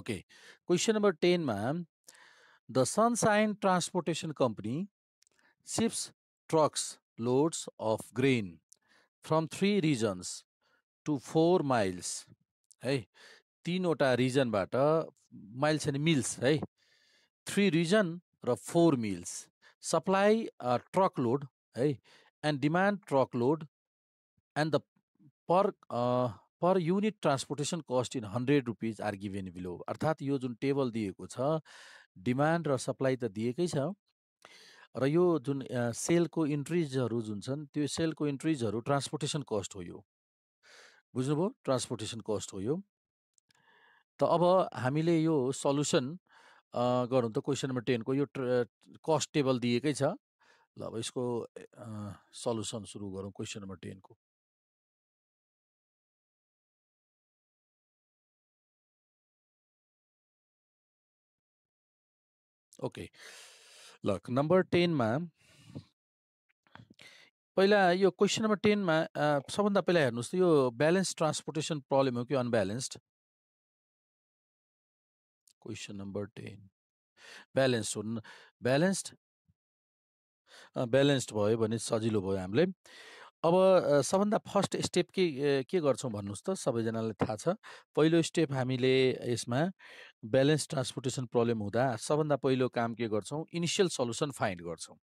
Okay. Question number 10, ma'am. The Sunshine Transportation Company ships trucks loads of grain from three regions to four miles है तिनवटा रिजनबाट miles and mills है three region र four mills supply truck load है and demand truck load and the per per unit transportation cost in hundred rupees are given below अर्थात् यो जुन table दिएको छ डिमान्ड र सप्लाई त दिएकै छ र यो जुन सेलको इन्ट्रिजहरू जुन छन् त्यो सेलको इन्ट्रिजहरू ट्रान्सपोर्टेसन कस्ट हो यो बुझ्नुभयो ट्रान्सपोर्टेसन कस्ट हो यो त अब हामीले यो सल्युसन गरौँ त क्वेसन नम्बर टेनको यो कस्ट टेबल दिएकै छ ल अब यसको सल्युसन सुरु गरौँ क्वेसन नम्बर टेनको ओके ल नम्बर टेनमा पहिला यो क्वेसन नम्बर टेनमा सबभन्दा पहिला हेर्नुहोस् त यो ब्यालेन्स ट्रान्सपोर्टेसन प्रब्लम हो कि unbalanced question number ten balance हो ब्यालेन्स्ड ब्यालेन्स्ड भयो भने सजिलो भयो हामीलाई अब सबभन्दा फर्स्ट स्टेप के के गर्छौँ भन्नुहोस् त सबैजनालाई थाहा छ पहिलो स्टेप हामीले यसमा ब्यालेन्स ट्रान्सपोर्टेसन प्रब्लम हुँदा सबभन्दा पहिलो काम के गर्छौँ इनिसियल सल्युसन फाइन्ड गर्छौँ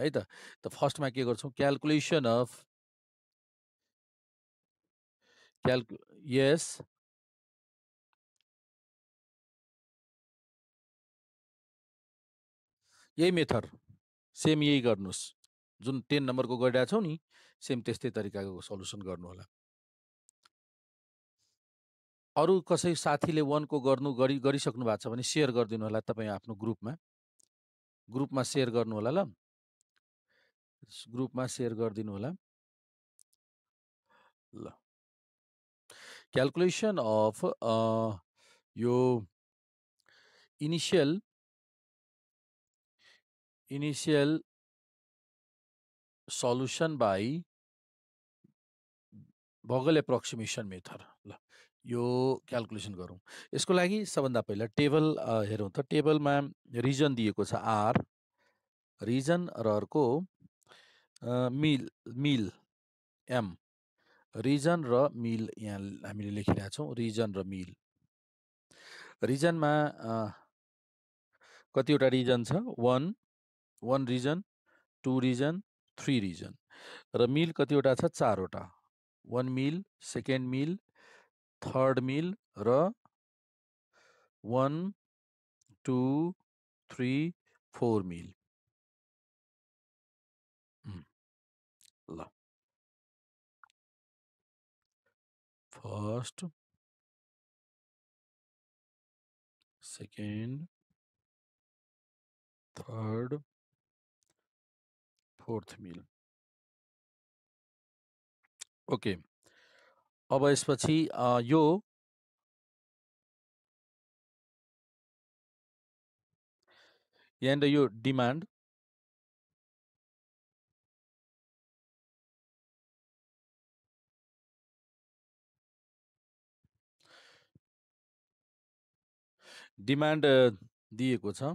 है त त फर्स्टमा के गर्छौँ क्यालकुलेसन अफ क्यालकु यस यही मेथड सेम यही गर्नुहोस् जुन टेन नम्बरको गरिरहेको छौँ नि सेम त्यस्तै तरिकाको सल्युसन गर्नु होला अरू कसै साथीले वानको गर्नु गरी गरिसक्नु भएको छ भने सेयर गरिदिनु होला तपाईँ आफ्नो ग्रुपमा ग्रुपमा सेयर गर्नु होला ल ग्रुपमा सेयर गरिदिनु होला ल क्यालकुलेसन अफ यो initial initial solution by Vogel approximation method ल यो क्यालकुलेसन गरौँ यसको लागि सबभन्दा पहिला टेबल हेरौँ त टेबलमा रिजन दिएको छ आर रिजन र अर्को मिल मिल एम रिजन र मिल यहाँ हामीले लेखिरहेको छौँ रिजन र मिल रिजनमा कतिवटा रिजन छ one one region two region three region र मिल कतिवटा छ चारवटा वन मिल सेकेंड मिल थर्ड मिल र one two three four mill hmm. ल first second third fourth mill okay अब यसपछि यो यहाँनिर यो डिमान्ड डिमान्ड दिएको छ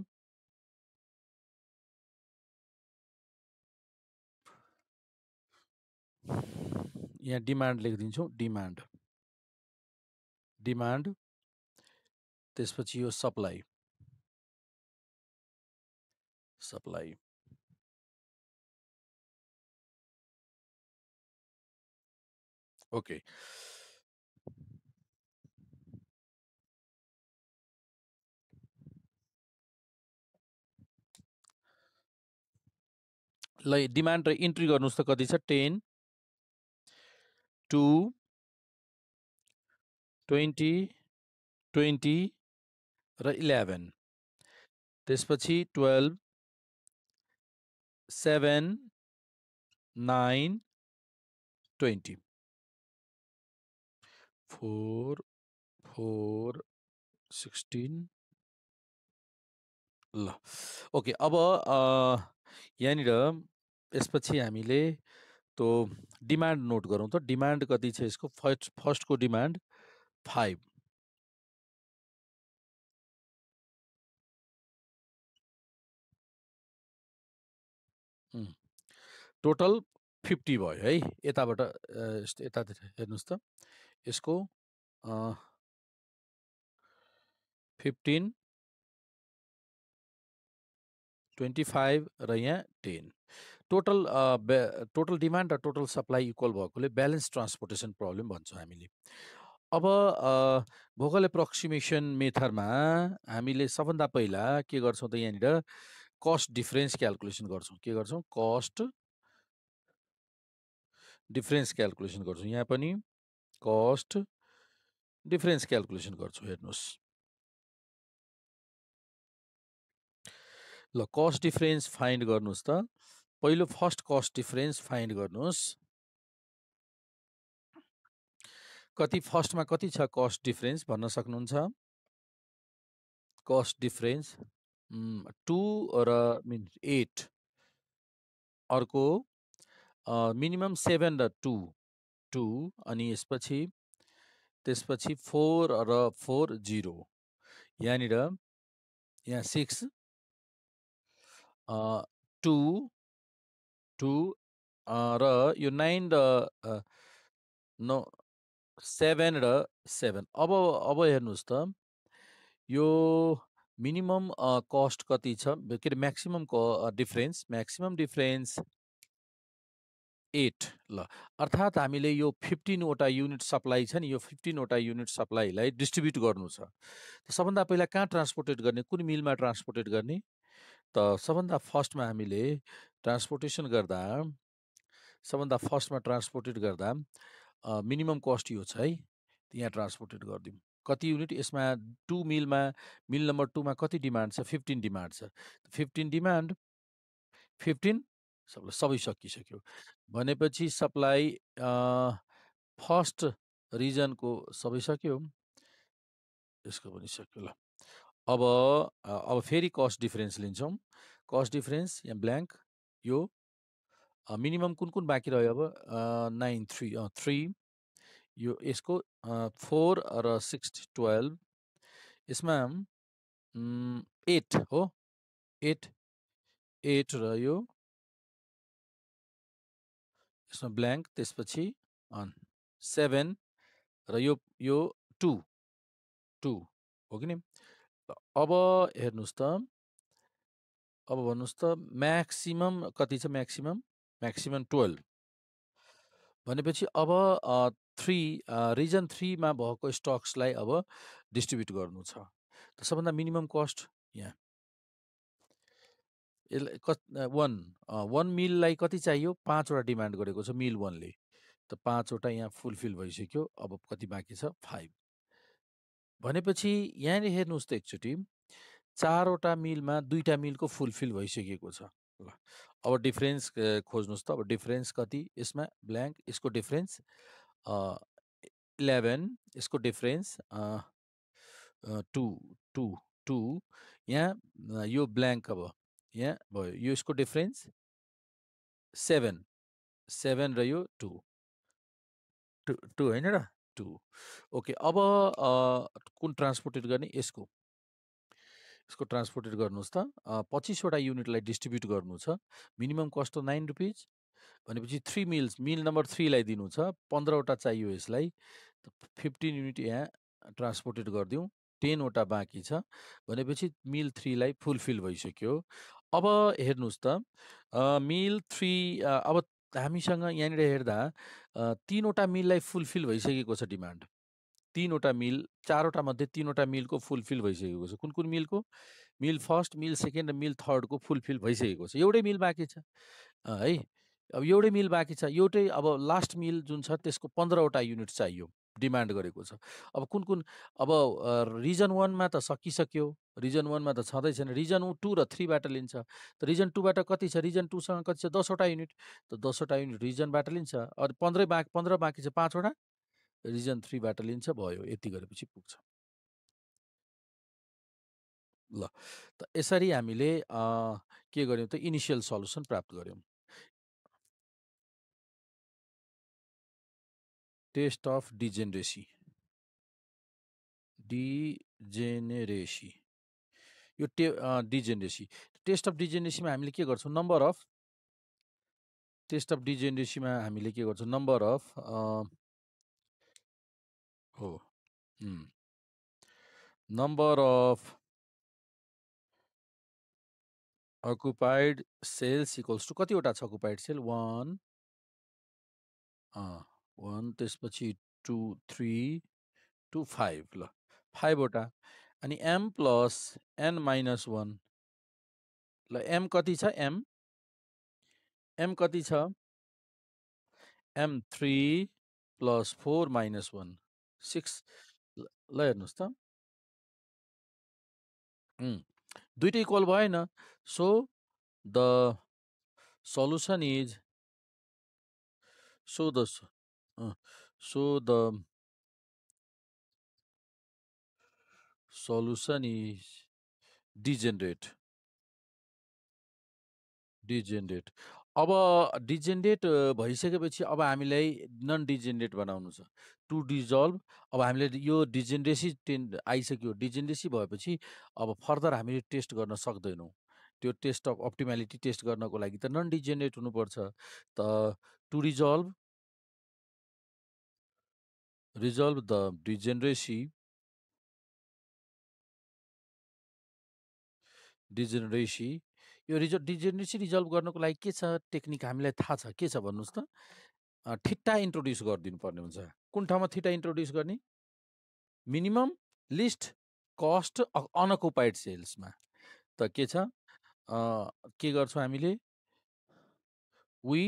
यहाँ डिमान्ड लेखिदिन्छौँ डिमान्ड डिमान्ड त्यसपछि यो सप्लाई सप्लाई ओके ल डिमान्ड र इन्ट्री गर्नुहोस् त कति छ टेन टु 20 20 र इलेभेन त्यसपछि twelve seven nine twenty four four sixteen ल ओके अब यहाँनिर यसपछि हामीले तो डिमांड नोट गरौँ तो डिमांड कति छ इसको फर्स्ट को डिमांड फाइभ टोटल फिफ्टी भयो है यताबाट यतातिर हेर्नुहोस् त यसको फिफ्टिन ट्वेन्टी फाइभ र यहाँ टेन टोटल टोटल डिमान्ड र टोटल सप्लाई इक्वल भएकोले ब्यालेन्स ट्रान्सपोर्टेसन प्रब्लम भन्छौँ हामीले अब भोकल एप्रोक्सिमेसन मेथडमा हामीले सबभन्दा पहिला के गर्छौँ त यहाँनिर कस्ट डिफरेन्स क्यालकुलेसन गर्छौँ के गर्छौँ कस्ट डिफरेन्स क्यालकुलेसन गर्छौँ यहाँ पनि कस्ट डिफरेन्स क्यालकुलेसन गर्छौँ हेर्नुहोस् ल कस्ट डिफरेन्स फाइन्ड गर्नुहोस् त पहिलो फर्स्ट कस्ट डिफरेन्स फाइन्ड गर्नुहोस् कति फर्स्टमा कति छ कस्ट डिफरेन्स भन्न सक्नुहुन्छ कस्ट डिफरेन्स टु र मिन एट अर्को मिनिमम सेभेन र टु टु अनि यसपछि त्यसपछि फोर र फोर जिरो यहाँनिर यहाँ सिक्स टु टु र यो नाइन र न सेभेन र सेभेन अब अब हेर्नुहोस् त यो मिनिमम कस्ट कति छ के अरे maximum difference maximum difference eight ल अर्थात् हामीले यो फिफ्टिनवटा युनिट सप्लाई छ नि यो फिफ्टिनवटा युनिट सप्लाईलाई डिस्ट्रिब्युट गर्नु छ सबभन्दा पहिला कहाँ ट्रान्सपोर्टेड गर्ने कुन मिलमा ट्रान्सपोर्टेड गर्ने त सबभन्दा फर्स्टमा हामीले ट्रान्सपोर्टेसन गर्दा सबभन्दा फर्स्टमा ट्रान्सपोर्टेड गर्दा मिनिमम कस्ट यो छ है यहाँ ट्रान्सपोर्टेड गरिदिउँ कति युनिट यसमा टु मिलमा मिल नम्बर टूमा कति डिमान्ड छ फिफ्टिन डिमान्ड छ फिफ्टिन डिमान्ड फिफ्टिन सबै सबै सकिसक्यो भनेपछि सप्लाई फर्स्ट रिजनको सबै सक्यो यसको पनि सक्यो ल अब अब फेरि कस्ट डिफरेन्स लिन्छौँ कस्ट डिफरेन्स यहाँ ब्ल्याङ्क यो मिनिमम कुन कुन बाँकी रह्यो अब नाइन थ्री थ्री यो यसको फोर र सिक्स टुवेल्भ यसमा एट हो एट एट र यो यसमा ब्ल्याङ्क त्यसपछि सेभेन र यो यो टु टु हो कि नि अब हेर्नुहोस् त अब भन्नुहोस् त म्याक्सिमम् कति छ म्याक्सिमम् म्याक्सिमम् टुवेल्भ भनेपछि अब थ्री रिजन थ्रीमा भएको स्टक्सलाई अब डिस्ट्रिब्युट गर्नु छ त सबभन्दा मिनिमम कस्ट यहाँ यसलाई क वान वान मिललाई कति चाहियो पाँचवटा डिमान्ड गरेको छ मिल वानले त पाँचवटा यहाँ फुलफिल भइसक्यो अब कति बाँकी छ फाइभ भनेपछि यहाँनिर हेर्नुहोस् त एकचोटि चारवटा मिलमा दुईवटा मिलको फुलफिल भइसकेको छ ल अब डिफरेन्स खोज्नुहोस् त अब डिफरेन्स कति यसमा ब्ल्याङ्क यसको डिफरेन्स इलेभेन यसको डिफरेन्स टु टु टु यहाँ यो ब्ल्याङ्क अब यहाँ भयो यो यसको डिफरेन्स सेभेन सेभेन र यो टु टु टु होइन र टु ओके अब कुन ट्रान्सपोर्टेड गर्ने यसको यसको ट्रान्सपोर्टेड गर्नुहोस् त पच्चिसवटा युनिटलाई डिस्ट्रिब्युट गर्नु छ मिनिमम कस्ट नाइन रुपिज भनेपछि थ्री मिल्स मिल नम्बर थ्रीलाई दिनु छ पन्ध्रवटा चाहियो यसलाई फिफ्टिन युनिट यहाँ ट्रान्सपोर्टेड गरिदिउँ टेनवटा बाँकी छ भनेपछि मिल थ्रीलाई फुलफिल भइसक्यो अब हेर्नुहोस् त मिल थ्री अब हामीसँग यहाँनिर हेर्दा तिनवटा मिललाई फुलफिल भइसकेको छ डिमान्ड। तिनवटा मिल चारवटा मध्ये तिनवटा मिलको फुलफिल भइसकेको छ। कुन-कुन मिलको? मिल फर्स्ट मिल सेकेन्ड र मिल थर्डको फुलफिल भइसकेको छ। एउटै मिल बाँकी छ। है अब एउटै मिल बाँकी छ। एउटै अब लास्ट मिल जुन छ त्यसको पन्ध्रवटा युनिट चाहियो। डिमान्ड गरेको छ अब कुन कुन अब रिजन वानमा त सकिसक्यो रिजन वानमा त छँदै छैन रिजन टू र थ्रीबाट लिन्छ त रिजन टूबाट कति छ रिजन टूसँग कति छ दसवटा युनिट त दसवटा युनिट रिजनबाट लिन्छ अरू पन्ध्रै बाँकी पन्ध्र बाँकी छ पाँचवटा रिजन थ्रीबाट लिन्छ भयो यति गरेपछि पुग्छ ल त यसरी हामीले के गऱ्यौँ त इनिसियल सल्युसन प्राप्त गऱ्यौँ टेस्ट अफ डिजेनरेसी डिजेनेरेसी यो टे डिजेनेरेसी टेस्ट अफ डिजेनरेसीमा हामीले के गर्छौँ नम्बर अफ टेस्ट अफ डिजेनरेसीमा हामीले के गर्छौँ नम्बर अफ हो number of occupied cells equals to कतिवटा छ अकुपाइड सेल वान वान त्यसपछि टु थ्री टु फाइभ ल फाइभवटा अनि M plus N minus one ल एम कति छ एम एम कति छ M three plus four minus one six ल हेर्नुहोस् त दुइटै इक्वल भएन so the solution is so the so hm. so the solution is degenerate. Degenerate अब डिजेनरेट भइसकेपछि अब हामीलाई नन डिजेनरेट बनाउनु छ टु डिजल्भ अब हामीले यो डिजेनरेसी टेन आइसक्यो डिजेनरेसी भएपछि अब फर्दर हामीले टेस्ट गर्न सक्दैनौँ त्यो टेस्ट अफ अप्टिमालिटी टेस्ट गर्नको लागि त नन डिजेनरेट हुनुपर्छ त to resolve resolve the degeneracy degeneracy यो रिज डिजेनरेसी रिजल्भ गर्नको लागि के छ टेक्निक हामीलाई थाहा छ के छ भन्नुहोस् त ठिट्टा इन्ट्रोड्युस गरिदिनु पर्ने हुन्छ कुन ठाउँमा ठिट्टा इन्ट्रोड्युस गर्ने मिनिमम लिस्ट कस्ट अनअकुपाइड सेल्समा त के छ के गर्छौँ हामीले we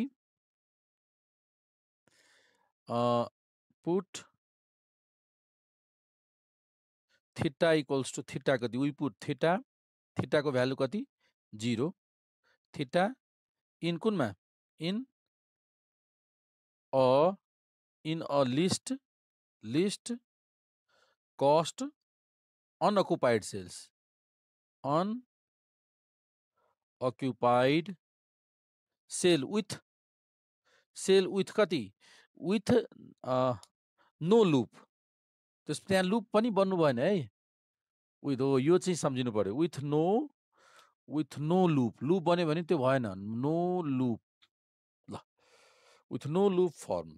put theta equals to theta कति वी पुट थीटा को भ्यालु कति जीरो थीटा इन में in a in a least least cost unoccupied cells unoccupied cell with cell with कति विथ नो लुप त्यस त्यहाँ loop पनि बन्नु भएन है विथ हो यो चाहिँ सम्झिनु पऱ्यो with no with no loop loop बन्यो भने त्यो भएन नो लुप ल विथ नो लुप फर्म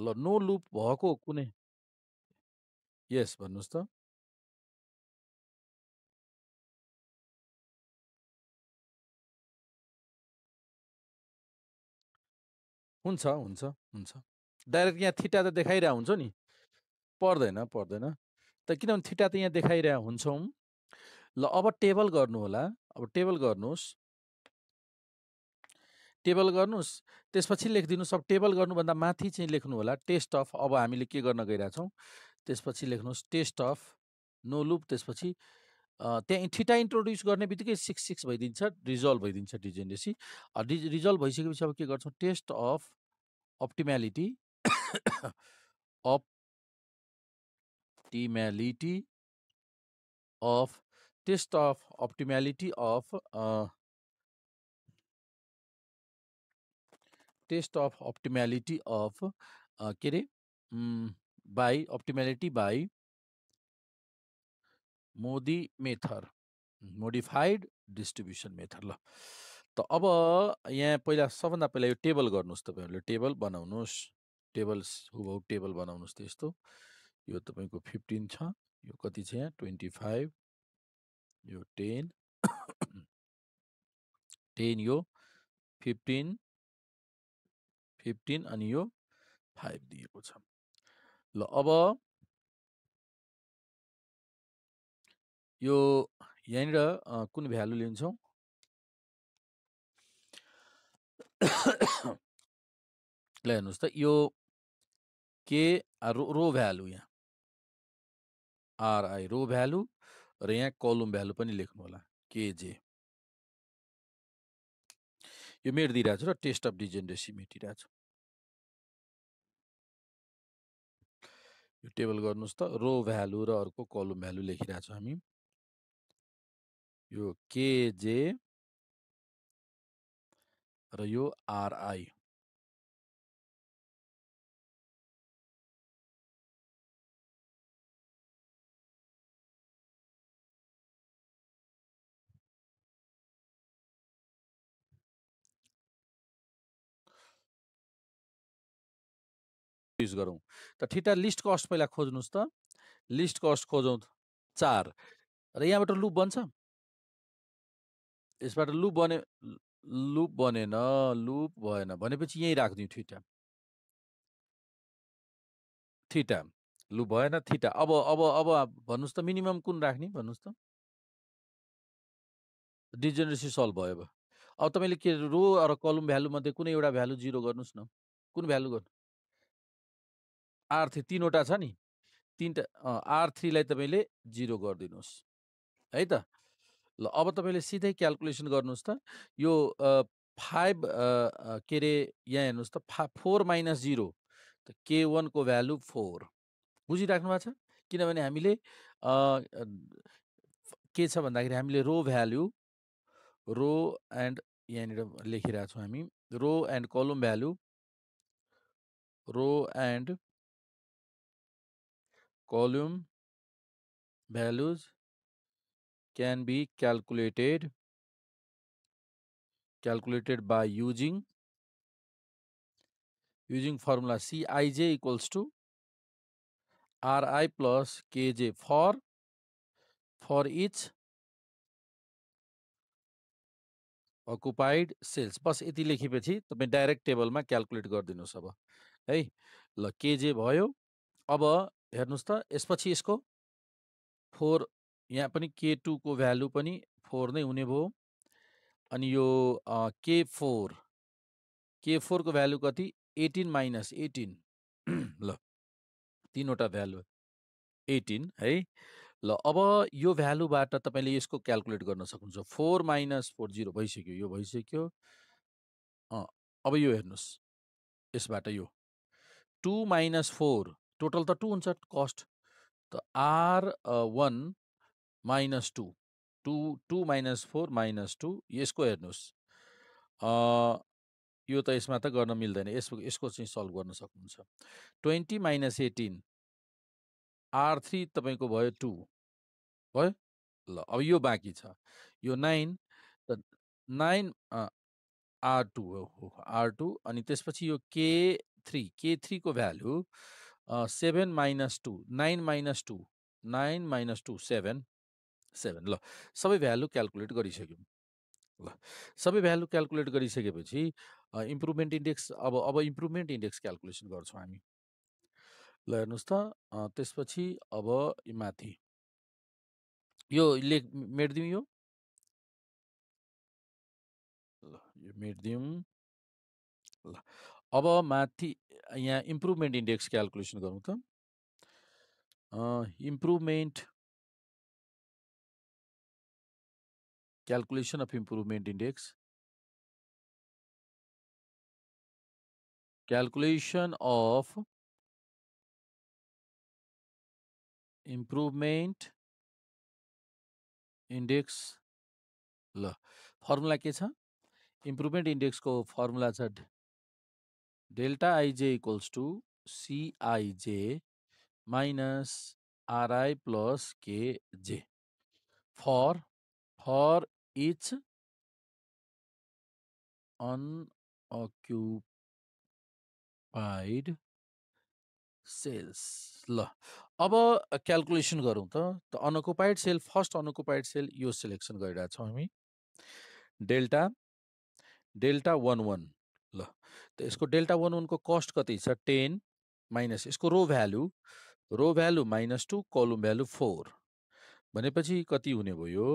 ल नो लुप भएको कुनै यस भन्नुहोस् त हुन्छ हुन्छ हुन्छ डाइरेक्ट यहाँ थिटा त देखाइरहेको हुन्छ नि पर्दैन, पर्दैन। त किनभने थिटा त यहाँ देखाइरह हुन्छौँ। ल अब टेबल गर्नु होला अब टेबल गर्नुहोस्। टेबल गर्नुहोस्, त्यसपछि लेखिदिनुहोस् अब टेबल गर्नुभन्दा माथि चाहिँ लेख्नु होला टेस्ट अफ अब हामीले के गर्न गइरहेछौँ। त्यसपछि लेख्नुहोस् टेस्ट अफ नो लुप त्यसपछि त्यहाँ थिटा इन्ट्रोड्युस गर्ने बित्तिकै सिक्स सिक्स भइदिन्छ, रिजल्भ भइदिन्छ डिजेन्डेसी। डि रिजल्भ भइसकेपछि अब के गर्छौँ test of optimality of optimality of test of optimality of uh, test of optimality of uh, के अरे by optimality by MODI method modified distribution method ल त अब यहाँ पहिला सबभन्दा पहिला यो टेबल गर्नुहोस् तपाईँहरूले टेबल बनाउनुहोस् टेबल्स हुभौ टेबल बनाउनुहोस् त्यस्तो यो तपाईँको फिफ्टिन छ यो कति छ यहाँ ट्वेन्टी फाइभ यो टेन टेन यो फिफ्टिन फिफ्टिन अनि यो फाइभ दिएको छ ल अब यो यहाँनिर कुन भ्यालु लिन्छौँ ल हेर्नुहोस् त यो के रो रो भ्यालु यहाँ आरआई रो भ्यालु र यहाँ कलम भ्यालु पनि लेख्नु होला केजे यो दिइरहेको छु र टेस्ट अफ डिजेन्डेसी मेटिरहेको छु यो टेबल गर्नुहोस् त रो भ्यालु र अर्को कलम भ्यालु लेखिरहेको हामी यो केजे र यो आरआई युज गरौँ त ठिटा लिस्ट कस्ट पहिला खोज्नुहोस् त लिस्ट कस्ट खोजौँ चार र यहाँबाट लुप बन्छ यसबाट लुप बने लुप बनेन लुप भएन भनेपछि यहीँ राखिदिउँ ठिटा थिटा लुप भएन थिटा अब अब अब भन्नुहोस् त मिनिमम कुन राख्ने भन्नुहोस् त डिजेनरेसी सल्भ भयो अब अब तपाईँले के रो र कलम भ्यालु मध्ये कुनै एउटा भ्यालु जिरो गर्नुहोस् न कुन भ्यालु गर्नु आर थ्री तिनवटा छ नि तिनवटा आर थ्रीलाई तपाईँले जिरो गरिदिनुहोस् है त ल अब तपाईँले सिधै क्यालकुलेसन गर्नुहोस् त यो फाइभ के अरे यहाँ हेर्नुहोस् त फा फोर माइनस जिरो त के वानको भ्यालु फोर बुझिराख्नु भएको छ किनभने हामीले के छ भन्दाखेरि हामीले रो भ्याल्यु रो एन्ड यहाँनिर लेखिरहेको छौँ हामी row and column value row and column values can be calculated calculated by using using formula Cij equals to Ri plus Kj for for each occupied cells बस यति लेखेपछि तपाईँ डाइरेक्ट टेबलमा calculate गरिदिनुहोस् अब है ल केजे भयो अब हेर्नुहोस् त यसपछि यसको फोर यहाँ पनि के टूको भ्यालु पनि फोर नै हुने भयो अनि यो के फोर के फोरको भ्यालु कति एटिन माइनस एटिन ल तिनवटा भ्यालु एटिन है ल अब यो भ्यालुबाट तपाईँले यसको क्यालकुलेट गर्न सक्नुहुन्छ फोर माइनस फोर जिरो भइसक्यो यो भइसक्यो अब यो हेर्नुहोस् यसबाट यो टु माइनस फोर टोटल त टू हुन्छ कस्ट त R one minus two two two minus four minus two यसको हेर्नुहोस् यो त यसमा त गर्न मिल्दैन यसको यसको चाहिँ सल्भ गर्न सक्नुहुन्छ twenty minus eighteen R three तपाईँको भयो टू भयो ल अब यो बाँकी छ यो नाइन त नाइन आर टू हो आर टू अनि त्यसपछि यो के थ्री के थ्रीको value seven minus two nine minus two nine minus two seven seven ल सबै भ्यालु क्यालकुलेट गरिसक्यौँ ल सबै भ्यालु क्यालकुलेट गरिसकेपछि इम्प्रुभमेन्ट इन्डेक्स अब अब इम्प्रुभमेन्ट इन्डेक्स क्यालकुलेसन गर्छौँ हामी ल हेर्नुहोस् त त्यसपछि अब माथि यो लेख मेटिदिउँ यो ल यो मेटिदिउँ ल अब माथि यहाँ इम्प्रुभमेन्ट इन्डेक्स क्यालकुलेसन गरौँ त improvement calculation of improvement index calculation of improvement index ल फर्मुला के छ इम्प्रुभमेन्ट इन्डेक्सको फर्मुला छ delta IJ equals to CIJ minus RI plus KJ for for each unoccupied cells ल अब क्यालकुलेसन गरौँ त त सेल फर्स्ट अनअकुपाइड सेल यो सेलेक्सन गरिरहेछौँ हामी डेल्टा डेल्टा वान वान ल यसको डेल्टा वान वानको कस्ट कति छ टेन माइनस यसको row value row value minus two column value four भनेपछि कति हुने भयो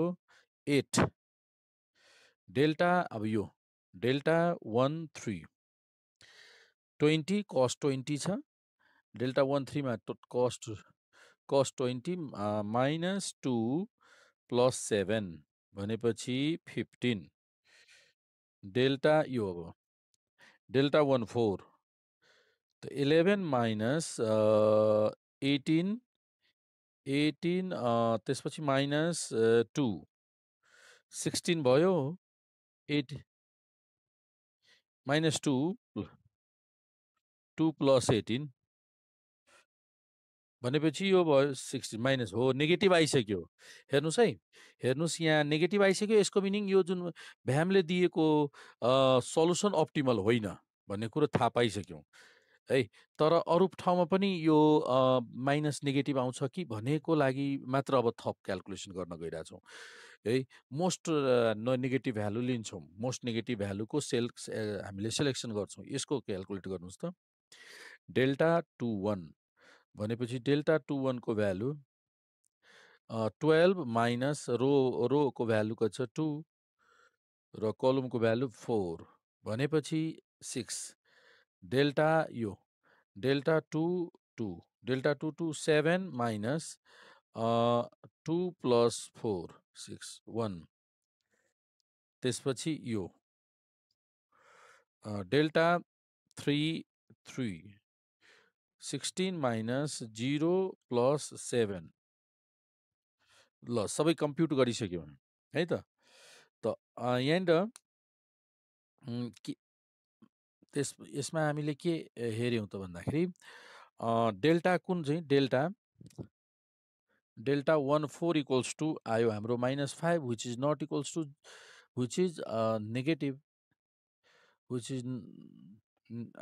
एट डेल्टा अब यो delta one three twenty cost twenty छ डेल्टा वान थ्रीमा cost cost twenty minus two plus seven भनेपछि फिफ्टिन डेल्टा यो अब डेल्टा 1 4 the 11 minus uh, 18 18 त्यसपछि माइनस टु सिक्सटिन भयो eight minus two two plus eighteen भनेपछि यो भयो सिक्सटी माइनस हो नेगेटिभ आइसक्यो हेर्नुहोस् है हेर्नुहोस् यहाँ नेगेटिभ आइसक्यो यसको मिनिङ यो जुन भ्यामले दिएको सल्युसन अप्टिमल होइन भन्ने कुरो थाहा पाइसक्यौँ है तर अरू ठाउँमा पनि यो माइनस नेगेटिभ आउँछ कि भनेको लागि मात्र अब थप क्यालकुलेसन गर्न गइरहेछौँ है मोस्ट न नेगेटिभ भ्यालु लिन्छौँ मोस्ट नेगेटिभ भ्यालुको सेल्स हामीले सेलेक्सन गर्छौँ यसको क्यालकुलेट गर्नुहोस् त डेल्टा टु वान भनेपछि डेल्टा टु वानको भ्यालु टुवेल्भ माइनस रो रोको भ्यालु कति छ टू र कलमको भ्यालु फोर भनेपछि सिक्स डेल्टा यो delta two two delta two two seven minus two plus four six one त्यसपछि यो delta three three sixteen minus zero plus seven ल सबै कम्प्युट गरिसक्यो है त त यहाँनिर त्यस यसमा हामीले के हेऱ्यौँ त भन्दाखेरि डेल्टा कुन चाहिँ delta delta one four equals to आयो हाम्रो minus five which is not equals to which is negative which is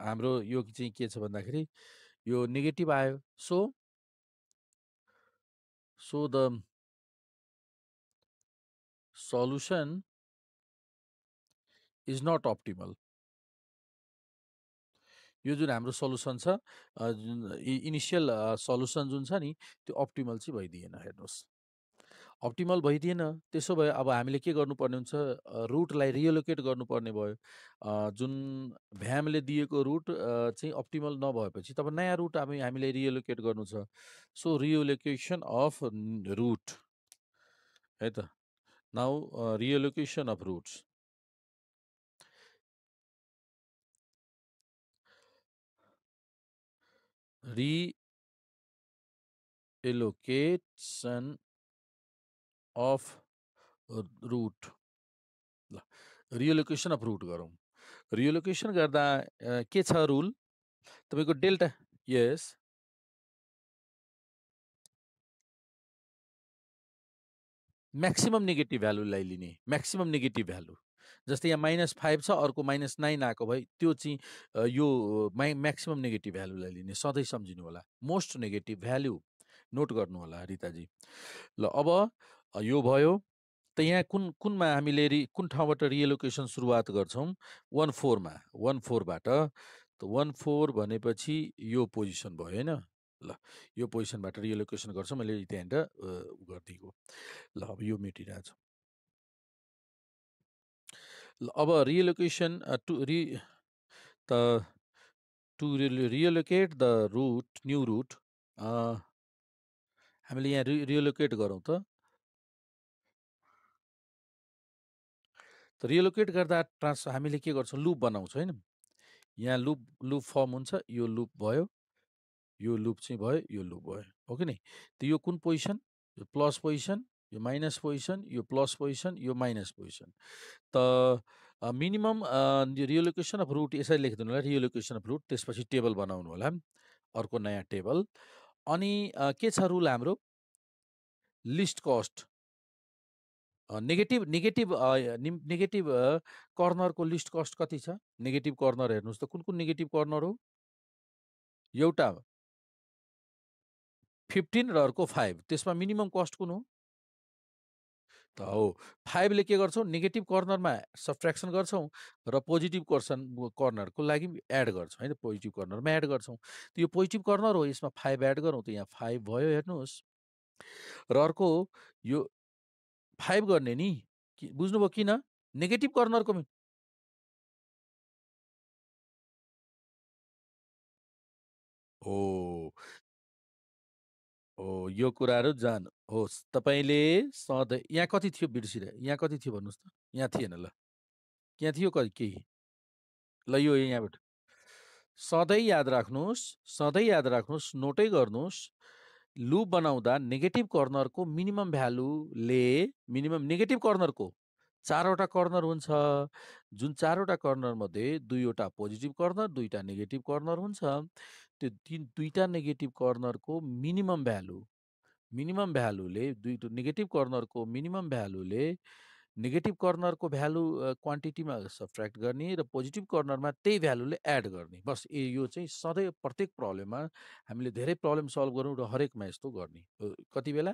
हाम्रो यो चाहिँ के छ भन्दाखेरि यो नेगेटिभ आयो so so the solution is not optimal यो जुन हाम्रो सल्युसन छ जुन इनिसियल सल्युसन जुन छ नि त्यो अप्टिमल चाहिँ भइदिएन हेर्नुहोस् अप्टिमल भइदिएन त्यसो भए अब हामीले के गर्नुपर्ने हुन्छ रुटलाई रियोलोकेट गर्नुपर्ने भयो जुन भ्यामले दिएको रुट चाहिँ अप्टिमल नभएपछि तब नयाँ रुट हामी हामीले रियोलोकेट गर्नु छ सो रियोलोकेसन अफ रुट है त now reallocation of routes reallocation of route ल रियोलोकेसन अफ रुट गरौँ रियोलोकेसन गर्दा के छ रुल तपाईँको डेल्टा यस म्याक्सिमम् नेगेटिभ भ्यालुलाई लिने म्याक्सिमम् नेगेटिभ भ्यालु जस्तै यहाँ माइनस फाइभ छ अर्को माइनस नाइन आएको भए त्यो चाहिँ यो माइ म्याक्सिमम् नेगेटिभ भ्यालुलाई लिने सधैँ सम्झिनु होला मोस्ट नेगेटिभ भ्यालु नोट गर्नु होला रिताजी ल अब यो भयो त यहाँ कुन कुनमा हामीले रि कुन ठाउँबाट रिएलोकेसन सुरुवात गर्छौँ वान फोरमा वान फोरबाट त वान फोर भनेपछि यो पोजिसन भयो होइन ल यो पोजिसनबाट रिएलोकेसन गर्छौँ मैले त्यहाँनिर गरिदिएको ल अब यो मेटिरहेको छ ल अब रिएलोकेसन टु रि त to reallocate the route new route हामीले यहाँ रि रिएलोकेट गरौँ त त रिलोकेट गर्दा ट्रान्स हामीले के गर्छौँ लुप बनाउँछौँ होइन यहाँ लुप लुप फर्म हुन्छ यो लुप भयो यो लुप चाहिँ भयो यो लुप भयो हो कि नै त यो कुन पोजिसन यो प्लस पोजिसन यो माइनस पोजिसन यो प्लस पोजिसन यो माइनस पोजिसन त मिनिमम रियोलोकेसन अफ रुट यसरी लेखिदिनु होला रियोलोकेसन अफ रुट त्यसपछि टेबल बनाउनु होला अर्को नयाँ टेबल अनि के छ रुल हाम्रो least cost negative negative negative कर्नरको लिस्ट कस्ट कति छ? नेगेटिभ कर्नर हेर्नुहोस् त कुन कुन नेगेटिभ कर्नर हो? एउटा फिफ्टिन र अर्को फाइभ त्यसमा मिनिमम कस्ट कुन हो? त हो फाइभले के गर्छौँ नेगेटिभ कर्नरमा सब्ट्रेक्सन गर्छौँ र पोजिटिभ कर्सन कर्नरको लागि एड गर्छौँ होइन पोजिटिभ कर्नरमा एड गर्छौँ। त यो पोजिटिभ कर्नर हो यसमा फाइभ एड गरौँ त यहाँ फाइभ भयो हेर्नुहोस्। र अर्को यो फाइभ गर्ने नि बुझ्नुभयो किन नेगेटिभ कर्नरको मिन ओ हो यो कुराहरू होस् तपाईँले सधैँ यहाँ कति थियो बिर्सिएर यहाँ कति थियो भन्नुहोस् त यहाँ थिएन ल यहाँ थियो कति केही ल यो यहाँबाट सधैँ याद राख्नुहोस् सधैँ याद राख्नुहोस् नोटै गर्नुहोस् लु बनाउँदा नेगेटिभ कर्नरको मिनिमम भ्यालुले मिनिमम नेगेटिभ कर्नरको चारवटा कर्नर हुन्छ जुन चारवटा कर्नरमध्ये दुईवटा पोजिटिभ कर्नर दुईवटा नेगेटिभ कर्नर हुन्छ त्यो तिन दुईवटा नेगेटिभ कर्नरको मिनिमम भ्यालु मिनिमम भ्यालुले दुई नेगेटिभ कर्नरको मिनिमम भ्यालुले नेगेटिभ कर्नरको भ्यालु क्वान्टिटीमा सब्ट्र्याक्ट गर्ने र पोजिटिभ कर्नरमा त्यही भ्यालुले एड गर्ने बस ए यो चाहिँ सधैँ प्रत्येक प्रब्लममा हामीले धेरै प्रब्लम सल्भ गरौँ र हरेकमा यस्तो गर्ने कति बेला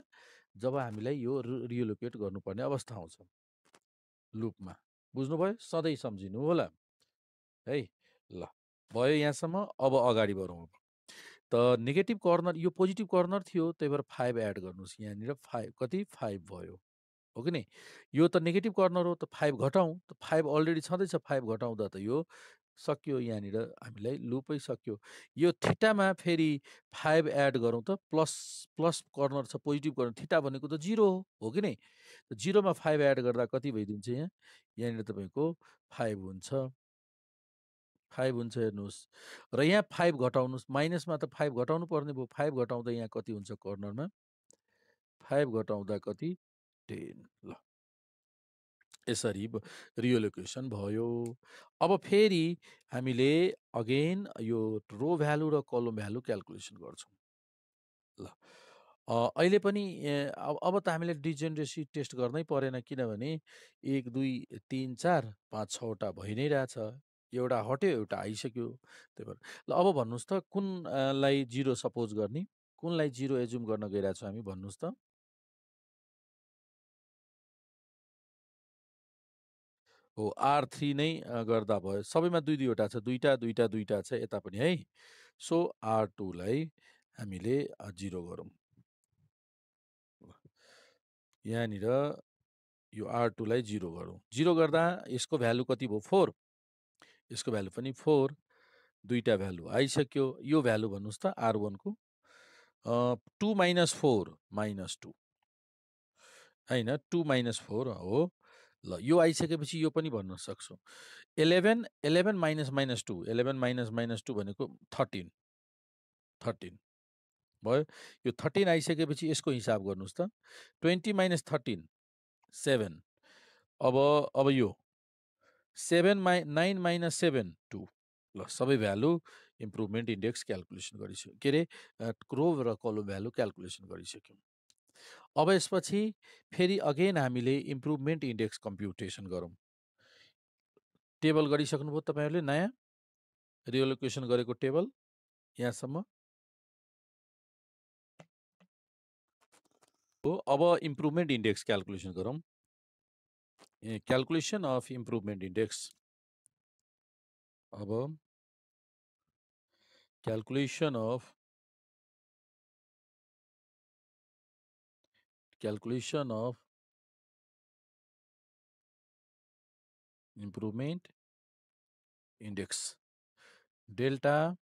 जब हामीलाई यो रिलोकेट गर्नुपर्ने अवस्था आउँछ लुपमा बुझ्नुभयो सधैँ सम्झिनु होला है ल भयो यहाँसम्म अब अगाडि बढौँ अब त नेगेटिभ कर्नर यो पोजिटिभ कर्नर थियो त्यही भएर फाइभ एड गर्नुहोस् यहाँनिर फाइभ कति फाइभ भयो हो कि नै? यो त नेगेटिभ कर्नर हो त फाइभ घटाउँ, त 5 अलरेडी छँदैछ फाइभ घटाउँदा त यो सकियो यहाँनिर हामीलाई लुपै सकियो। यो थिटामा फेरि फाइभ एड गरौँ त प्लस प्लस कर्नर छ पोजिटिभ कर्नर थिटा भनेको त जिरो हो, हो कि नै? 0 मा 5 एड गर्दा कति भइदिन्छ यहाँ? यहाँनिर तपाईँको फाइभ हुन्छ। फाइभ हुन्छ हेर्नुहोस् र यहाँ फाइभ घटाउनुहोस् माइनसमा त फाइभ घटाउनु पर्ने भयो फाइभ घटाउँदा यहाँ कति हुन्छ कर्नरमा? फाइभ घटाउँदा कति टेन ल यसरी रियोलोकेसन भयो अब फेरि हामीले अगेन यो रो भ्यालु र कलम भ्यालु क्यालकुलेसन गर्छौँ ल अहिले पनि अब अब त हामीले डिजेनरेसी टेस्ट गर्नै परेन किनभने एक दुई तिन चार पाँच छवटा भइ नै रहेछ एउटा हट्यो एउटा आइसक्यो त्यही भएर ल अब भन्नुहोस् त कुनलाई जिरो सपोज गर्ने कुनलाई जिरो एज्युम गर्न गइरहेछौँ हामी भन्नुहोस् त हो आर थ्री नै गर्दा भयो सबैमा दुई दुईवटा छ दुईवटा दुईवटा दुईवटा छ यता पनि है सो आर टूलाई हामीले जिरो गरौँ यहाँनिर यो आर टूलाई जिरो गरौँ जिरो गर्दा यसको भ्यालु कति भयो फोर यसको भ्यालु पनि फोर दुईवटा भ्यालु आइसक्यो यो भ्यालु भन्नुहोस् त आर वानको two minus four minus two होइन टु माइनस फोर हो ल यो आइसकेपछि यो पनि भन्न सक्छौँ eleven eleven minus minus two eleven minus minus two भनेको थर्टिन थर्टिन भयो यो थर्टिन आइसकेपछि यसको हिसाब गर्नुहोस् त ट्वेन्टी माइनस थर्टिन सेभेन अब अब यो सेभेन माइ नाइन माइनस सेभेन टू ल सबै भ्यालु इम्प्रुभमेन्ट इन्डेक्स क्यालकुलेसन गरिसक्यो के अरे क्रोभ र कलो भ्यालु क्यालकुलेसन गरिसक्यौँ अब यसपछि फेरि अगेन हामीले इम्प्रुभमेन्ट इन्डेक्स कम्प्युटेसन गरौँ टेबल गरिसक्नुभयो तपाईँहरूले नयाँ रिलोकेसन गरेको टेबल यहाँसम्म हो अब इम्प्रुभमेन्ट इन्डेक्स क्यालकुलेसन गरौँ क्यालकुलेसन अफ इम्प्रुभमेन्ट इन्डेक्स अब calculation of calculation of improvement index delta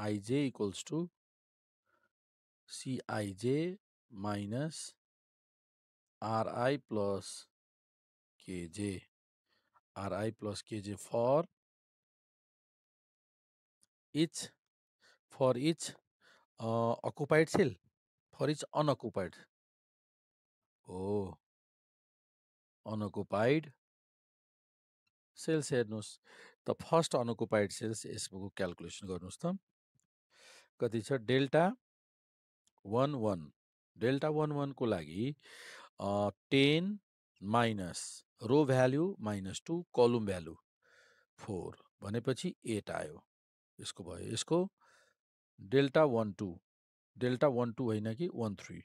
ij equals to cij minus ri plus kj ri plus kj for each for each uh, occupied cell for each unoccupied ओ unoccupied cells हेर्नुहोस् त first unoccupied cells यसको calculation गर्नुहोस् त कति छ delta one one delta one वानको लागि ten minus row value minus two column value four भनेपछि एट आयो यसको भयो यसको delta one two delta one two होइन कि one three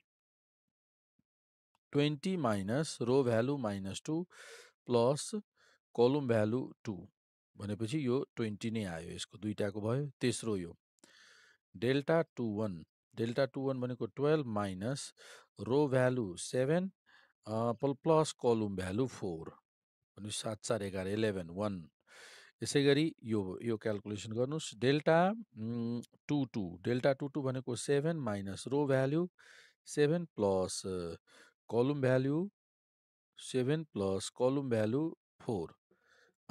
twenty minus row value minus two plus column value two भनेपछि यो ट्वेन्टी नै आयो यसको दुइटाको भयो तेस्रो यो delta two one delta two one भनेको twelve minus row value seven plus column value four भनेपछि सात चार एघार इलेभेन वान यसै गरी यो यो क्यालकुलेसन गर्नुहोस् delta two two delta two two भनेको seven minus row value seven plus column value seven plus column value four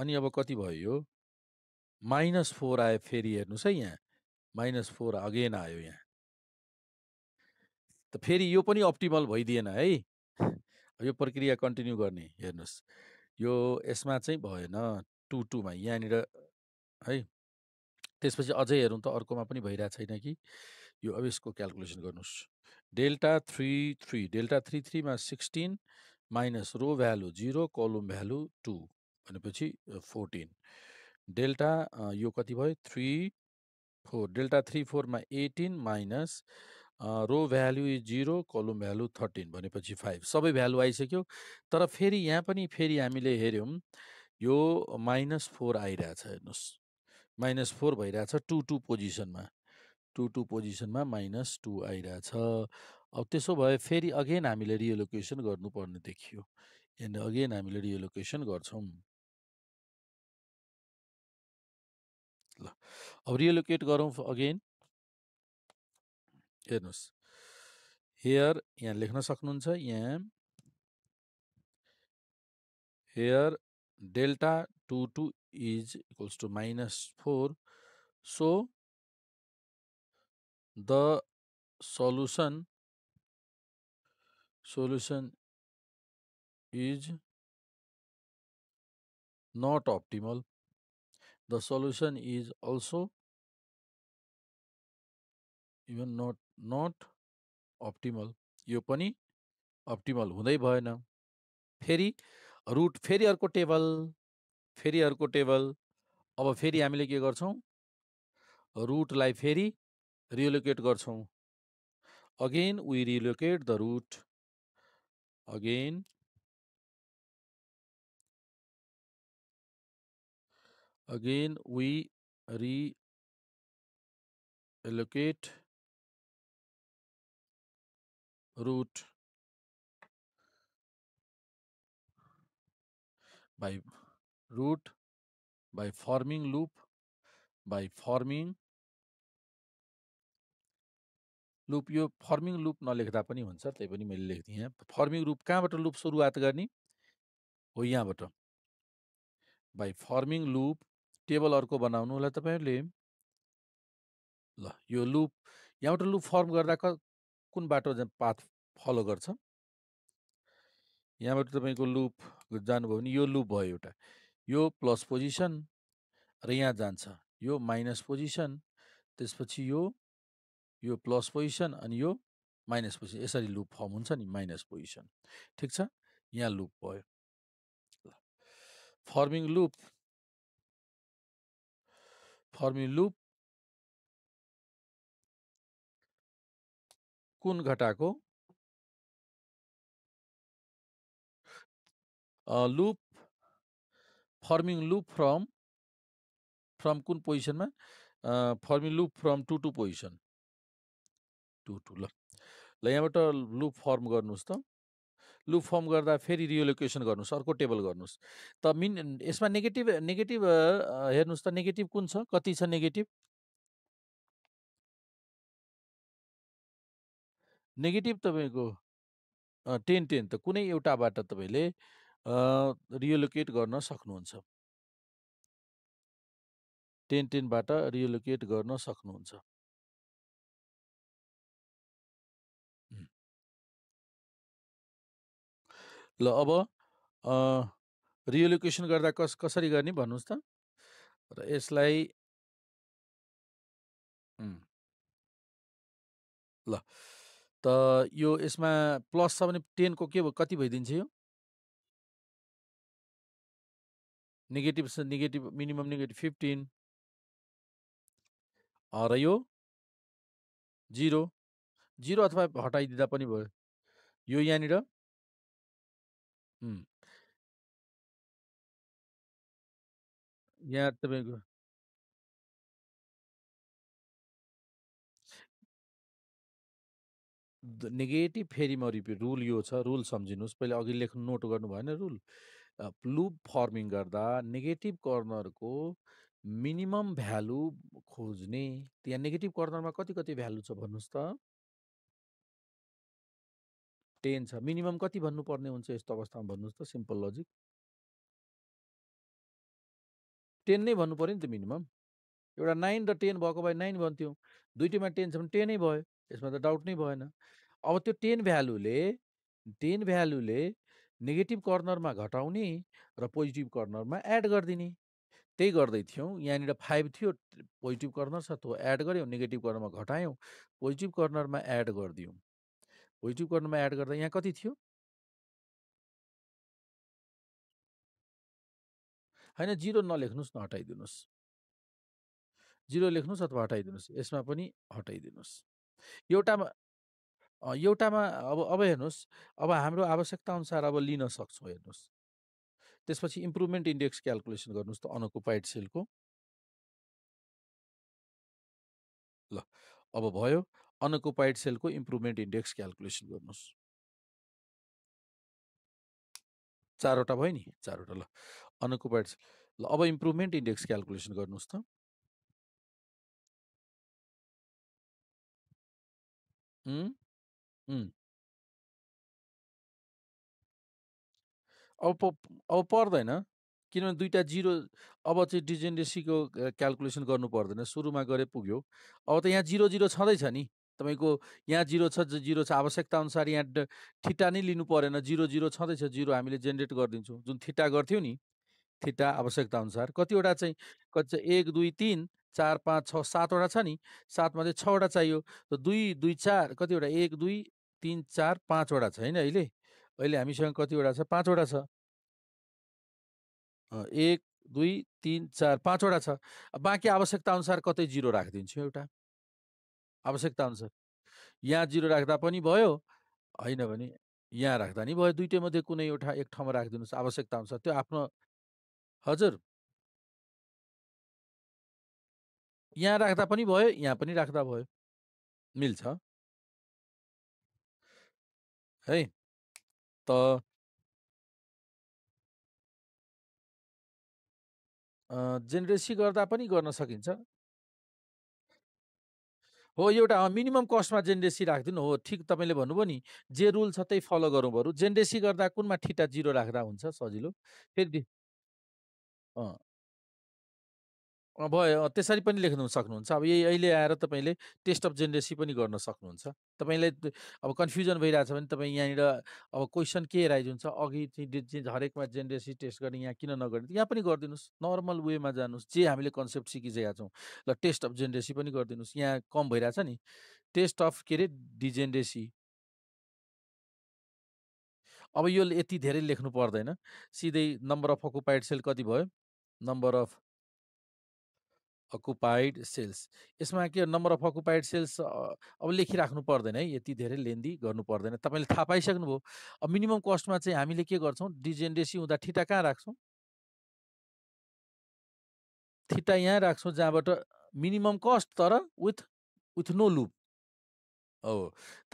अनि अब कति भयो यो माइनस फोर आयो फेरि हेर्नुहोस् है यहाँ माइनस फोर अगेन आयो यहाँ त फेरि यो पनि अप्टिमल भइदिएन है यो प्रक्रिया कन्टिन्यू गर्ने हेर्नुहोस् यो यसमा चाहिँ भएन टु टूमा यहाँनिर है त्यसपछि अझै हेरौँ त अर्कोमा पनि भइरहेको छैन कि यो अब यसको क्यालकुलेसन गर्नुहोस् delta three three delta three थ्रीमा sixteen minus row value zero column value two भनेपछि फोर्टिन डेल्टा यो कति भयो थ्री फोर डेल्टा थ्री फोरमा eighteen minus row value is zero column value thirteen भनेपछि फाइभ सबै भ्यालु आइसक्यो तर फेरि यहाँ पनि फेरि हामीले हेऱ्यौँ यो माइनस फोर आइरहेछ हेर्नुहोस् माइनस फोर भइरहेछ टु टू पोजिसनमा टु टू पोजिसनमा माइनस टू आइरहेछ अब त्यसो भए फेरि अगेन हामीले रियोलोकेसन गर्नुपर्ने देखियो एन्ड अगेन हामीले रियोलोकेसन गर्छौँ ल अब रिएलोकेट गरौँ अगेन हेर्नुहोस् हेयर यहाँ लेख्न सक्नुहुन्छ यहाँ here delta two two is equals to minus four so the solution solution is not optimal the solution is also even not not optimal यो पनि अप्टिमल हुँदै भएन फेरि रुट फेरि अर्को टेबल फेरि अर्को टेबल अब फेरि हामीले के root रुटलाई फेरि relocate garchau again we relocate the root again again we re allocate root by root by forming loop by forming loop यो फर्मिङ लुप नलेख्दा पनि हुन्छ त्यही पनि मैले लेख्दिएँ यहाँ फर्मिङ लुप कहाँबाट लुप सुरुवात गर्ने हो यहाँबाट बाई फर्मिङ लुप टेबल अर्को बनाउनु होला तपाईँहरूले ल यो लुप यहाँबाट लुप फर्म गर्दा क कुन बाटो पाथ फलो गर्छ यहाँबाट तपाईँको लुप जानुभयो भने यो लुप भयो एउटा यो प्लस पोजिसन र यहाँ जान्छ यो माइनस पोजिसन त्यसपछि यो यो प्लस पोजिसन अनि यो माइनस पोजिसन यसरी लुप फर्म हुन्छ नि माइनस पोजिसन ठिक छ यहाँ लुप भयो फर्मिङ लुप फर्मिङ लुप कुन घटाको loop forming loop from from कुन पोजिसनमा forming loop from two two position to two ल ल यहाँबाट लुप फर्म गर्नुहोस् त लुप फर्म गर्दा फेरि रियोलोकेसन गर्नुहोस् अर्को टेबल गर्नुहोस् त मिन यसमा नेगेटिभ नेगेटिभ हेर्नुहोस् त नेगेटिभ कुन छ कति छ नेगेटिभ नेगेटिभ तपाईँको टेन टेन त कुनै एउटाबाट तपाईँले रियोलोकेट गर्न सक्नुहुन्छ टेन टेनबाट रियोलोकेट गर्न सक्नुहुन्छ ल अब रिएलोकेसन गर्दा कस कसरी गर्ने भन्नुहोस् त र यसलाई ल त यो यसमा प्लस छ भने टेनको के कति भइदिन्छ यो नेगेटिभ छ नेगेटिभ मिनिमम नेगेटिभ फिफ्टिन र यो जिरो जिरो अथवा हटाइदिँदा पनि भयो यो यहाँनिर यहाँ तपाईँको नेगेटिभ नेगेटिभ फेरिमा रिपिट रुल यो छ, रुल सम्झिनुहोस् पहिला अघि लेख्नु नोट गर्नु भएन रुल? लुप फर्मिङ गर्दा नेगेटिभ कर्नरको मिनिमम भ्यालु खोज्ने, त्यहाँ नेगेटिभ कर्नरमा कति-कति भ्यालु छ भन्नुहोस् त? टेन छ मिनिमम कति भन्नुपर्ने हुन्छ यस्तो अवस्थामा भन्नुहोस् त सिम्पल लजिक टेन नै भन्नु पऱ्यो नि त मिनिमम एउटा नाइन र टेन भएको भए नाइन भन्थ्यौँ दुइटैमा टेन छ भने टेनै भयो यसमा त डाउट नै भएन अब त्यो टेन भ्यालुले टेन भ्यालुले नेगेटिभ कर्नरमा घटाउने र पोजिटिभ कर्नरमा एड गरिदिने त्यही गर्दै थियौँ यहाँनिर फाइभ थियो पोजिटिभ कर्नर छ त्यो एड गऱ्यौँ नेगेटिभ कर्नरमा घटायौँ पोजिटिभ कर्नरमा एड गरिदियौँ हो गर्नुमा एड गर्दा यहाँ कति थियो? होइन जिरो नलेख्नुहोस् न हटाइदिनुहोस् जिरो लेख्नुहोस् अथवा हटाइदिनुहोस् यसमा पनि हटाइदिनुहोस् एउटामा एउटामा अब अब हेर्नुहोस् अब हाम्रो आवश्यकताअनुसार अब लिन सक्छौँ हेर्नुहोस्। त्यसपछि इम्प्रुभमेन्ट इन्डेक्स क्यालकुलेसन गर्नुहोस् त अनअकुपाइड सेलको। ल अब भयो। अनअकुपाइड सेलको इम्प्रुभमेन्ट इन्डेक्स क्यालकुलेसन गर्नुहोस् चारवटा भयो नि चारवटा ल अनकुपाइड सेल ल अब इम्प्रुभमेन्ट इन्डेक्स क्यालकुलेसन गर्नुहोस् त अब प अब पर्दैन किनभने दुईवटा जिरो अब चाहिँ डिजेन्डेसीको क्यालकुलेसन गर्नु पर्दैन सुरुमा गरे पुग्यो अब त यहाँ जिरो जिरो छँदैछ नि तपाईँको यहाँ जिरो छ जिरो छ आवश्यकता अनुसार यहाँ थिटा नै लिनु परेन जिरो जिरो छँदैछ जिरो हामीले जेनेरेट गरिदिन्छौँ जुन थिटा गर्थ्यौँ नि थिटा आवश्यकता आवश्यकताअनुसार कतिवटा चाहिँ कति एक दुई तिन चार पाँच छ सातवटा छ नि सातमा चाहिँ छवटा चाहियो त दुई दुई चार कतिवटा एक दुई तिन चार पाँचवटा छ होइन अहिले अहिले हामीसँग कतिवटा छ पाँचवटा छ एक दुई तिन चार पाँचवटा छ बाँकी आवश्यकताअनुसार कतै जिरो राखिदिन्छु एउटा आवश्यकता हुन्छ यहाँ जिरो राख्दा पनि भयो होइन भने यहाँ राख्दा नि भयो मध्ये कुनै एउटा एक ठाउँमा राखिदिनुहोस् आवश्यकता हुन्छ त्यो आफ्नो हजुर यहाँ राख्दा पनि भयो यहाँ पनि राख्दा भयो मिल्छ है त जेनरेसी गर्दा पनि गर्न सकिन्छ हो एउटा मिनिमम कस्टमा जेन्डेसी राखिदिनु हो ठिक तपाईँले भन्नुभयो नि जे रुल छ त्यही फलो गरौँ बरु जेनडेसी गर्दा कुनमा ठिटा जिरो राख्दा हुन्छ सजिलो फेरि अँ भयो त्यसरी पनि लेख्नु सक्नुहुन्छ अब यही अहिले आएर तपाईँले टेस्ट अफ जेनेरेसी पनि गर्न सक्नुहुन्छ तपाईँलाई अब कन्फ्युजन भइरहेछ भने तपाईँ यहाँनिर अब क्वेसन के राइज हुन्छ अघि चाहिँ हरेकमा जेनेरेसी टेस्ट गर्ने यहाँ किन नगर्ने यहाँ पनि गरिदिनुहोस् नर्मल वेमा जानुहोस् जे हामीले कन्सेप्ट सिकिसकेका छौँ ल टेस्ट अफ जेनेरेसी पनि गरिदिनुहोस् यहाँ कम भइरहेछ नि टेस्ट अफ के अरे डिजेनरेसी अब यो यति धेरै लेख्नु पर्दैन सिधै नम्बर अफ अकुपाइड सेल कति भयो नम्बर अफ अकुपाइड सेल्स यसमा के नम्बर अफ अकुपाइड सेल्स अब लेखिराख्नु पर्दैन है यति धेरै लेन्दी गर्नु पर्दैन तपाईँले थाहा पाइसक्नुभयो अब मिनिमम कस्टमा चाहिँ हामीले के गर्छौँ डिजेन्डेसी हुँदा ठिटा कहाँ राख्छौँ ठिटा यहाँ राख्छौँ जहाँबाट मिनिमम कस्ट तर विथ विथ नो लुप हो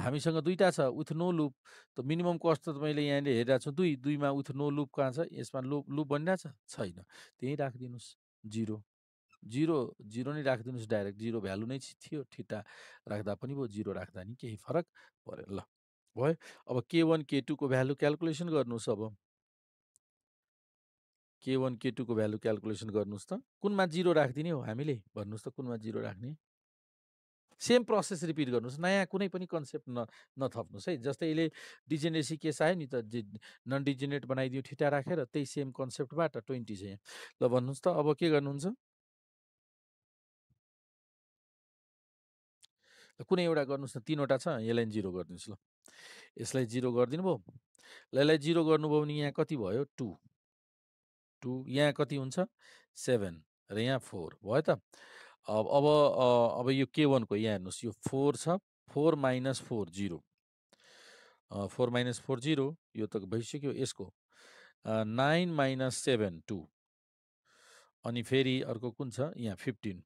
हामीसँग दुईवटा छ विथ नो लुप त मिनिमम कस्ट त मैले यहाँनिर हेरिरहेको छु दुई दुईमा विथ नो लुप कहाँ छ यसमा लुप लुप बनिरहेछ छैन त्यहीँ राखिदिनुहोस् जिरो जिरो जिरो नै राखिदिनुहोस् डाइरेक्ट जिरो भ्यालु नै थियो ठिटा राख्दा पनि भयो जिरो राख्दा नि केही फरक पऱ्यो ल भयो अब के वान के टूको भ्यालु क्यालकुलेसन गर्नुहोस् अब के वान के टूको भ्यालु क्यालकुलेसन गर्नुहोस् त कुनमा जिरो राखिदिने हो हामीले भन्नुहोस् त कुनमा जिरो राख्ने सेम प्रोसेस रिपिट गर्नुहोस् नयाँ कुनै पनि कन्सेप्ट न नथप्नुहोस् है जस्तै यसले डिजेनेसी केस आयो नि त नन डिजेनेट बनाइदियो ठिटा राखेर त्यही सेम कन्सेप्टबाट ट्वेन्टी चाहिँ ल भन्नुहोस् त अब के गर्नुहुन्छ कुनै एउटा गर्नुहोस् न तिनवटा छ यसलाई जिरो गरिदिनुहोस् ल यसलाई जिरो गरिदिनु भयो ल यसलाई जिरो गर्नुभयो भने यहाँ कति भयो टु टु यहाँ कति हुन्छ सेभेन र यहाँ फोर भयो त अब अब अब यो के वानको यहाँ हेर्नुहोस् यो फोर छ four minus four zero four minus four zero यो त भइसक्यो यसको नाइन माइनस सेभेन टु अनि फेरि अर्को कुन छ यहाँ fifteen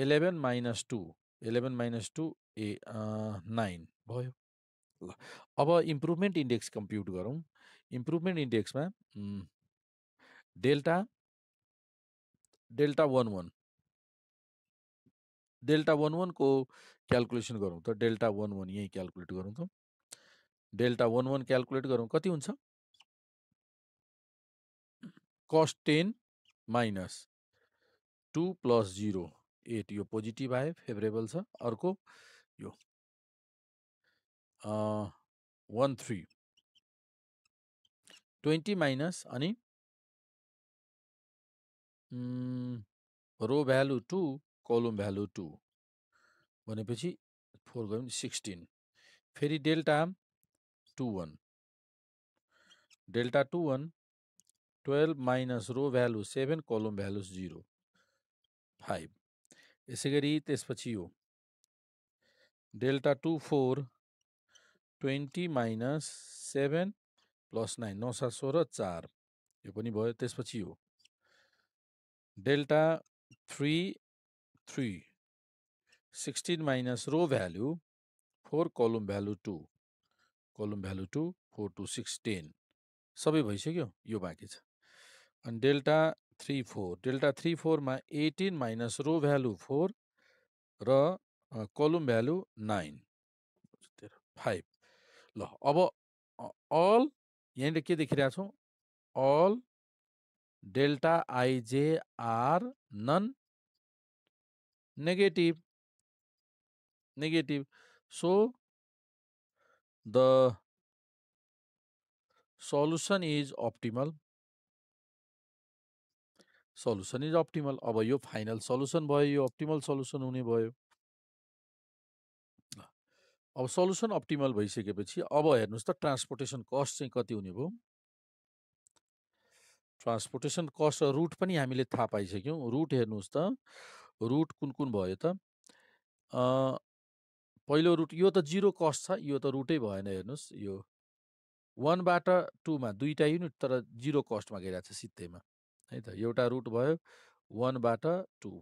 eleven minus two eleven minus two a nine भयो ल अब इम्प्रुभमेन्ट इन्डेक्स कम्प्युट गरौँ इम्प्रुभमेन्ट इन्डेक्समा delta delta one one delta one वानको क्यालकुलेसन गरौँ त डेल्टा वान वान यहीँ क्यालकुलेट गरौँ त डेल्टा वान वान क्यालकुलेट गरौँ कति हुन्छ cost ten minus two plus zero eight यो पोजिटिभ आयो फेभरेबल छ अर्को यो वान थ्री ट्वेन्टी माइनस अनि row value to column value to भनेपछि फोर गयो भने सिक्सटिन फेरि delta two one delta two one twelve minus row value seven column value zero five यसै गरी त्यसपछि यो delta two four twenty minus seven plus nine नौ सात सोह्र चार यो पनि भयो त्यसपछि यो delta three three sixteen minus row value four column value two column value two four two six ten सबै भइसक्यो यो बाँकी छ अनि delta three four delta three फोरमा eighteen minus row value four र कलुम भ्यालु नाइन फाइभ ल अब अल यहाँनिर के देखिरहेको छौँ all delta are non negative negative so the solution is optimal solution is optimal अब यो फाइनल सल्युसन भयो यो अप्टिमल सल्युसन हुने भयो अब सल्युसन अप्टिमल भइसकेपछि अब हेर्नुहोस् त ट्रान्सपोर्टेसन कस्ट चाहिँ कति हुने भयो ट्रान्सपोर्टेसन कस्ट र रुट पनि हामीले थाहा पाइसक्यौँ रुट हेर्नुहोस् त रुट कुन कुन भयो त पहिलो रुट यो त जिरो कस्ट छ यो त रुटै भएन हेर्नुहोस् यो वानबाट टूमा दुईवटा युनिट तर जिरो कस्टमा गइरहेको छ सित्तैमा है त एउटा रुट भयो वानबाट टू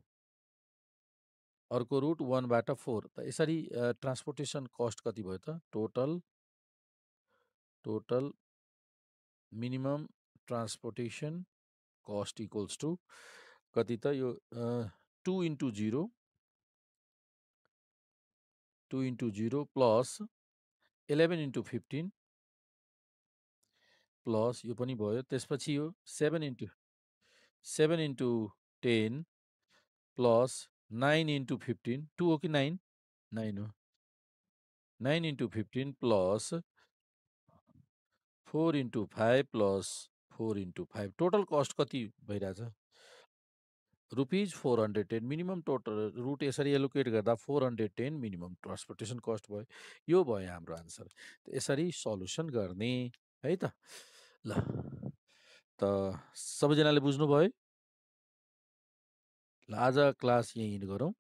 अर्को रुट वानबाट फोर त यसरी ट्रान्सपोर्टेसन कस्ट कति भयो त total total minimum transportation cost equals to कति त यो two into zero two into zero plus eleven into fifteen plus यो पनि भयो त्यसपछि यो seven into seven into ten plus nine into fifteen two हो कि नाइन नाइन हो nine into fifteen plus four into five plus four into five total cost कति भइरहेछ rupees four hundred ten minimum total route यसरी allocate गर्दा four hundred ten minimum transportation cost भयो यो भयो हाम्रो आन्सर यसरी सल्युसन गर्ने है त ल त सबैजनाले बुझ्नुभयो ल आज क्लास यहीँ गरौँ